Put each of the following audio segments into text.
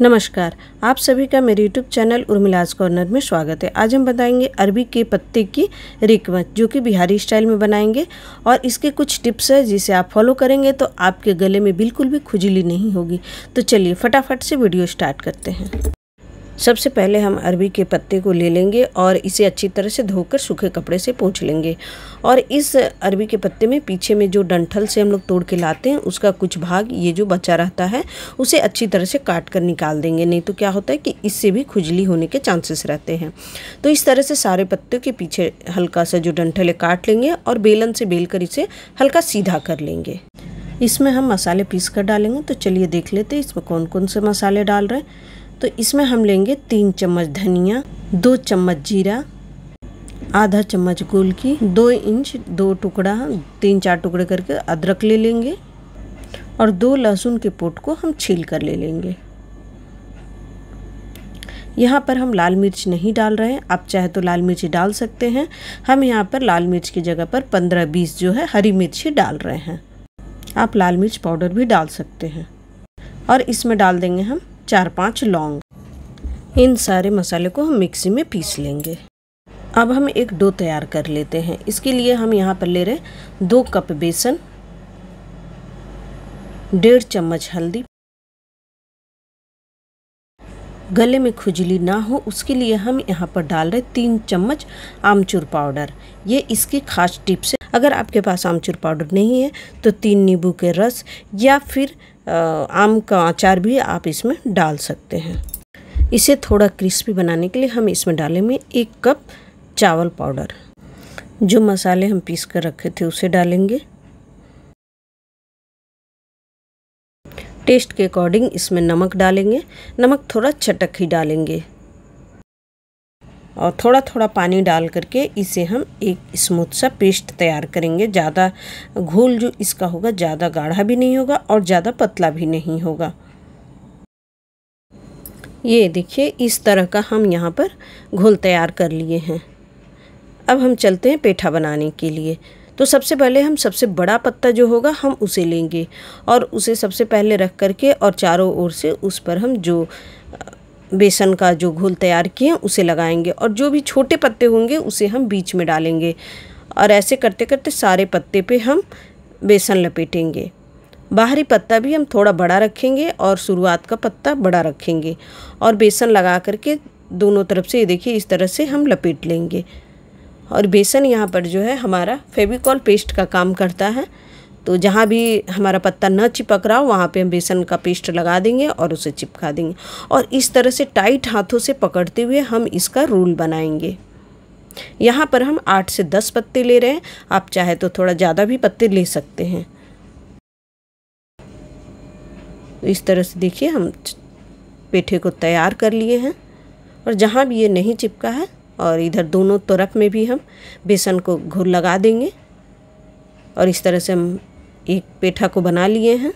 नमस्कार आप सभी का मेरे यूट्यूब चैनल उर्मिलाज कॉर्नर में स्वागत है आज हम बताएंगे अरबी के पत्ते की रिकवत जो कि बिहारी स्टाइल में बनाएंगे और इसके कुछ टिप्स है जिसे आप फॉलो करेंगे तो आपके गले में बिल्कुल भी खुजली नहीं होगी तो चलिए फटाफट से वीडियो स्टार्ट करते हैं सबसे पहले हम अरबी के पत्ते को ले लेंगे और इसे अच्छी तरह से धोकर सूखे कपड़े से पोंछ लेंगे और इस अरबी के पत्ते में पीछे में जो डंठल से हम लोग तोड़ के लाते हैं उसका कुछ भाग ये जो बचा रहता है उसे अच्छी तरह से काट कर निकाल देंगे नहीं तो क्या होता है कि इससे भी खुजली होने के चांसेस रहते हैं तो इस तरह से सारे पत्ते के पीछे हल्का सा जो डंठल है काट लेंगे और बेलन से बेल कर इसे हल्का सीधा कर लेंगे इसमें हम मसाले पीस कर डालेंगे तो चलिए देख लेते हैं इसमें कौन कौन से मसाले डाल रहे हैं तो इसमें हम लेंगे तीन चम्मच धनिया दो चम्मच जीरा आधा चम्मच गोल की दो इंच दो टुकड़ा तीन चार टुकड़े करके अदरक ले लेंगे और दो लहसुन के पोट को हम छील कर ले लेंगे यहाँ पर हम लाल मिर्च नहीं डाल रहे हैं आप चाहे तो लाल मिर्च डाल सकते हैं हम यहाँ पर लाल मिर्च की जगह पर पंद्रह बीस जो है हरी मिर्च ही डाल रहे हैं आप लाल मिर्च पाउडर भी डाल सकते हैं और इसमें डाल देंगे हम चार पाँच लौंग इन सारे मसाले को हम मिक्सी में पीस लेंगे अब हम एक डो तैयार कर लेते हैं इसके लिए हम यहाँ पर ले रहे दो कप बेसन डेढ़ चम्मच हल्दी गले में खुजली ना हो उसके लिए हम यहाँ पर डाल रहे तीन चम्मच आमचूर पाउडर ये इसकी खास टिप्स है अगर आपके पास आमचूर पाउडर नहीं है तो तीन नींबू के रस या फिर आम का अचार भी आप इसमें डाल सकते हैं इसे थोड़ा क्रिस्पी बनाने के लिए हम इसमें डालेंगे एक कप चावल पाउडर जो मसाले हम पीस कर रखे थे उसे डालेंगे टेस्ट के अकॉर्डिंग इसमें नमक डालेंगे नमक थोड़ा चटक ही डालेंगे और थोड़ा थोड़ा पानी डाल करके इसे हम एक स्मूथ सा पेस्ट तैयार करेंगे ज़्यादा घोल जो इसका होगा ज़्यादा गाढ़ा भी नहीं होगा और ज़्यादा पतला भी नहीं होगा ये देखिए इस तरह का हम यहाँ पर घोल तैयार कर लिए हैं अब हम चलते हैं पेठा बनाने के लिए तो सबसे पहले हम सबसे बड़ा पत्ता जो होगा हम उसे लेंगे और उसे सबसे पहले रख करके और चारों ओर से उस पर हम जो बेसन का जो घोल तैयार किए हैं उसे लगाएंगे और जो भी छोटे पत्ते होंगे उसे हम बीच में डालेंगे और ऐसे करते करते सारे पत्ते पे हम बेसन लपेटेंगे बाहरी पत्ता भी हम थोड़ा बड़ा रखेंगे और शुरुआत का पत्ता बड़ा रखेंगे और बेसन लगा करके दोनों तरफ से ये देखिए इस तरह से हम लपेट लेंगे और बेसन यहाँ पर जो है हमारा फेविकॉल पेस्ट का काम करता है तो जहाँ भी हमारा पत्ता न चिपक रहा हो वहाँ पे हम बेसन का पेस्ट लगा देंगे और उसे चिपका देंगे और इस तरह से टाइट हाथों से पकड़ते हुए हम इसका रोल बनाएंगे यहाँ पर हम आठ से दस पत्ते ले रहे हैं आप चाहे तो थोड़ा ज़्यादा भी पत्ते ले सकते हैं तो इस तरह से देखिए हम पेठे को तैयार कर लिए हैं और जहाँ भी ये नहीं चिपका है और इधर दोनों तरफ में भी हम बेसन को घुर लगा देंगे और इस तरह से हम एक पेठा को बना लिए हैं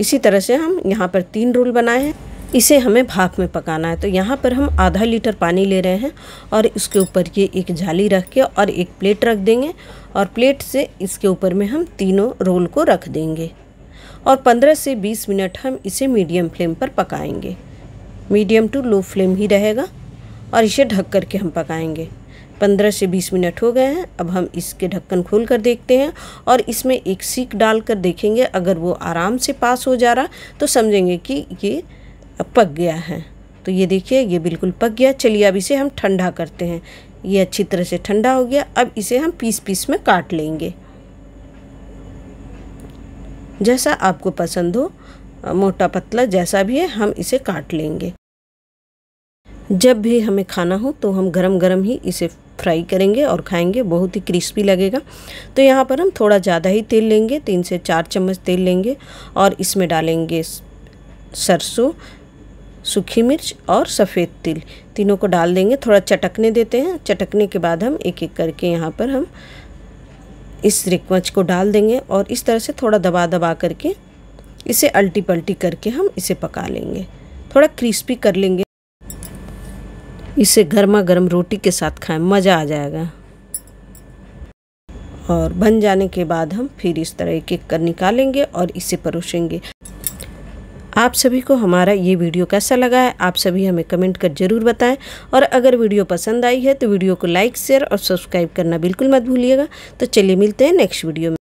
इसी तरह से हम यहाँ पर तीन रोल बनाए हैं इसे हमें भाप में पकाना है तो यहाँ पर हम आधा लीटर पानी ले रहे हैं और इसके ऊपर ये एक जाली रख के और एक प्लेट रख देंगे और प्लेट से इसके ऊपर में हम तीनों रोल को रख देंगे और 15 से 20 मिनट हम इसे मीडियम फ्लेम पर पकाएंगे मीडियम टू लो फ्लेम ही रहेगा और इसे ढक करके हम पकाएंगे पंद्रह से बीस मिनट हो गए हैं अब हम इसके ढक्कन खोल कर देखते हैं और इसमें एक सीख डाल कर देखेंगे अगर वो आराम से पास हो जा रहा तो समझेंगे कि ये पक गया है तो ये देखिए ये बिल्कुल पक गया चलिए अब इसे हम ठंडा करते हैं ये अच्छी तरह से ठंडा हो गया अब इसे हम पीस पीस में काट लेंगे जैसा आपको पसंद हो मोटा पतला जैसा भी है हम इसे काट लेंगे जब भी हमें खाना हो तो हम गरम गरम ही इसे फ्राई करेंगे और खाएंगे बहुत ही क्रिस्पी लगेगा तो यहाँ पर हम थोड़ा ज़्यादा ही तेल लेंगे तीन से चार चम्मच तेल लेंगे और इसमें डालेंगे सरसों सूखी मिर्च और सफ़ेद तिल तीनों को डाल देंगे थोड़ा चटकने देते हैं चटकने के बाद हम एक एक करके यहाँ पर हम इस रिकवच को डाल देंगे और इस तरह से थोड़ा दबा दबा करके इसे अल्टी पल्टी करके हम इसे पका लेंगे थोड़ा क्रिस्पी कर लेंगे इसे गर्मा गर्म रोटी के साथ खाएं मज़ा आ जाएगा और बन जाने के बाद हम फिर इस तरह एक एक कर निकालेंगे और इसे परोसेंगे आप सभी को हमारा ये वीडियो कैसा लगा है आप सभी हमें कमेंट कर ज़रूर बताएं और अगर वीडियो पसंद आई है तो वीडियो को लाइक शेयर और सब्सक्राइब करना बिल्कुल मत भूलिएगा तो चलिए मिलते हैं नेक्स्ट वीडियो में